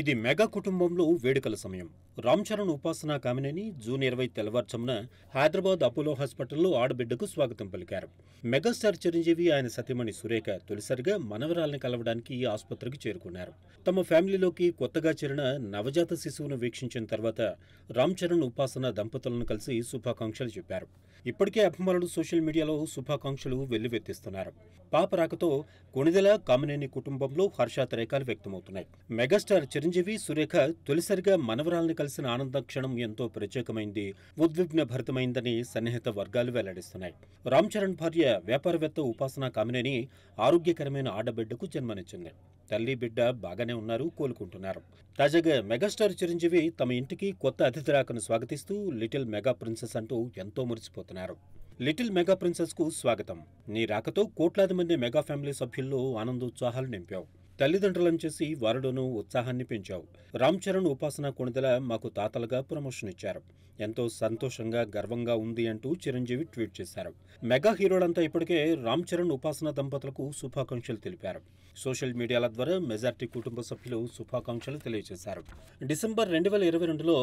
ఇది మెగా కుటుంబంలో వేడుకల సమయం రామ్ చరణ్ ఉపాసన కామినేని జూన్ ఇరవై తెల్లవారుజామున హైదరాబాద్ అపోలో హాస్పిటల్లో ఆడబిడ్డకు స్వాగతం పలికారు మెగాస్టార్ చిరంజీవి ఆయన సతీమణి సురేఖ తొలిసారిగా మనవరాల్ని కలవడానికి ఈ ఆసుపత్రికి చేరుకున్నారు తమ ఫ్యామిలీలోకి కొత్తగా చేరిన నవజాత శిశువును వీక్షించిన తర్వాత రామ్ చరణ్ ఉపాసన దంపతులను కలిసి శుభాకాంక్షలు చెప్పారు ఇప్పటికే అభిమానులు సోషల్ మీడియాలో శుభాకాంక్షలు వెల్లువెత్తిస్తున్నారు పాప రాకతో కొణిదెల కామినేని కుటుంబంలో హర్షాతరేకాలు వ్యక్తమవుతున్నాయి మెగాస్టార్ చిరంజీవి సురేఖ తొలిసారిగా మనవరాల్ని కలిసిన ఆనంద క్షణం ఎంతో ప్రత్యేకమైంది ఉద్విగ్న భరితమైందని సన్నిహిత వర్గాలు వెల్లడిస్తున్నాయి రామ్ చరణ్ భార్య వ్యాపారవేత్త ఉపాసన కామినేని ఆరోగ్యకరమైన ఆడబిడ్డకు జన్మనిచ్చింది తల్లి బిడ్డ బాగానే ఉన్నారు కోలుకుంటున్నారు తాజాగా మెగాస్టార్ చిరంజీవి తమ ఇంటికి కొత్త అతిథిరాకను స్వాగతిస్తూ లిటిల్ మెగా ప్రిన్సెస్ అంటూ ఎంతో మురిసిపోతారు అవుతున్నారు లిటిల్ మెగా ప్రిన్సెస్ కు స్వాగతం నీ రాకతో కోట్లాది మంది మెగా ఫ్యామిలీ సభ్యుల్లో ఆనందోత్సాహాలు నింపావు తల్లిదండ్రులను చేసి వారిలోను ఉత్సాహాన్ని పెంచావు రామ్ చరణ్ ఉపాసన కొణిదల మాకు తాతలుగా ప్రమోషన్ ఇచ్చారు ఎంతో సంతోషంగా గర్వంగా ఉంది అంటూ చిరంజీవి ట్వీట్ చేశారు మెగా హీరోలంతా ఇప్పటికే రామ్ చరణ్ ఉపాసన దంపతులకు శుభాకాంక్షలు తెలిపారు సోషల్ మీడియాల ద్వారా మెజార్టీ కుటుంబ సభ్యులు శుభాకాంక్షలు తెలియజేశారు డిసెంబర్ రెండు వేల ఇరవై రెండులో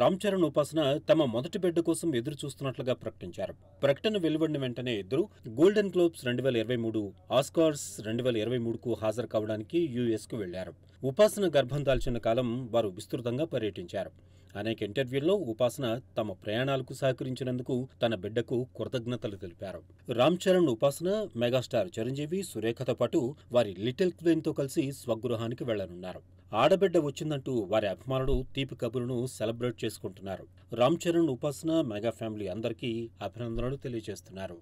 రామ్ చరణ్ ఉపాసన తమ మొదటి బిడ్డ కోసం ఎదురు చూస్తున్నట్లుగా ప్రకటించారు ప్రకటన వెలువడిన వెంటనే ఇద్దరు గోల్డెన్ గ్లోబ్స్ రెండు వేల ఇరవై మూడు ఆస్కార్స్ రెండు వేల ఇరవై మూడుకు హాజరు కావడానికి చేయడానికి యుఎస్కు వెళ్లారు ఉపాసన గర్భం దాల్చిన కాలం వారు విస్తృతంగా పర్యటించారు అనేక ఇంటర్వ్యూల్లో ఉపాసన తమ ప్రయాణాలకు సహకరించినందుకు తన బిడ్డకు కృతజ్ఞతలు తెలిపారు రామ్ చరణ్ ఉపాసన మెగాస్టార్ చిరంజీవి సురేఖతో పాటు వారి లిటిల్ క్వీన్తో కలిసి స్వగృహానికి వెళ్లనున్నారు ఆడబిడ్డ వచ్చిందంటూ వారి అభిమానులు తీపి కబురును సెలబ్రేట్ చేసుకుంటున్నారు రామ్ చరణ్ ఉపాసన మెగా ఫ్యామిలీ అందరికీ అభినందనలు తెలియజేస్తున్నారు